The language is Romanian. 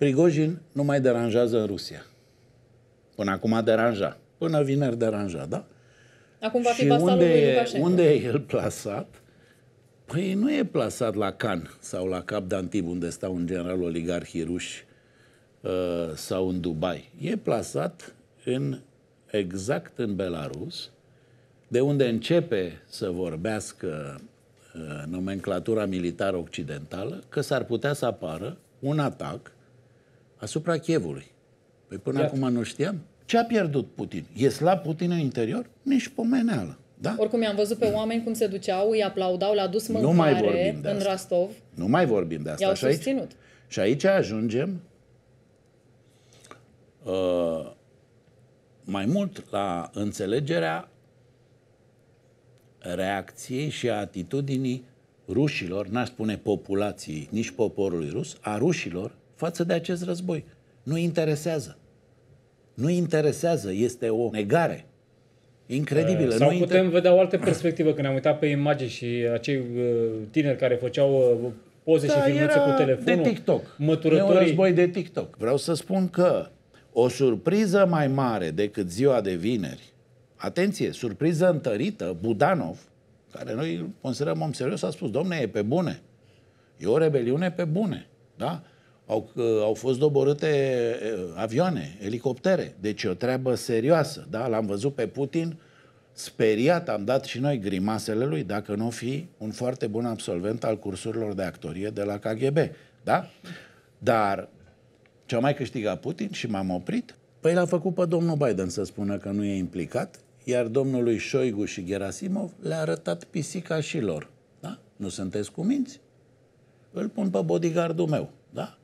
Prigojin nu mai deranjează în Rusia. Până acum a deranja. Până vineri deranja, da? Acum va fi și unde, e, unde e el plasat? Păi nu e plasat la Can sau la Cap Dantib, unde stau în general oligarhii ruși, uh, sau în Dubai. E plasat în, exact în Belarus, de unde începe să vorbească uh, nomenclatura militară occidentală, că s-ar putea să apară un atac asupra Chievului. Păi până Iată. acum nu știam. Ce a pierdut Putin? E slab Putin în interior? Nici pomeneală. Da? Oricum i-am văzut pe mm. oameni cum se duceau, îi aplaudau, l a dus mâncare nu mai vorbim de în asta. Rastov. Nu mai vorbim de asta. I-au susținut. Aici? Și aici ajungem uh, mai mult la înțelegerea reacției și a atitudinii rușilor, n-aș spune populației, nici poporului rus, a rușilor față de acest război. Nu interesează. Nu interesează, este o negare incredibilă. Eh, sau nu putem inter... vedea o altă perspectivă când am uitat pe imagini și acei eh, tineri care făceau eh, poze da, și filmuțe cu telefonul. de TikTok. Măturătorii. E un război de TikTok. Vreau să spun că o surpriză mai mare decât ziua de vineri, atenție, surpriză întărită, Budanov, care noi îl considerăm om serios, a spus, domne, e pe bune. E o rebeliune pe bune. Da? au, au fost doborâte avioane, elicoptere. Deci o treabă serioasă. Da? L-am văzut pe Putin speriat, am dat și noi grimasele lui, dacă nu fi un foarte bun absolvent al cursurilor de actorie de la KGB. Da? Dar ce mai câștigat Putin și m-am oprit, păi l-a făcut pe domnul Biden să spună că nu e implicat, iar domnului Șoigu și Gerasimov le-a arătat pisica și lor. Da? Nu sunteți cuminți? Îl pun pe bodyguardul meu. Da?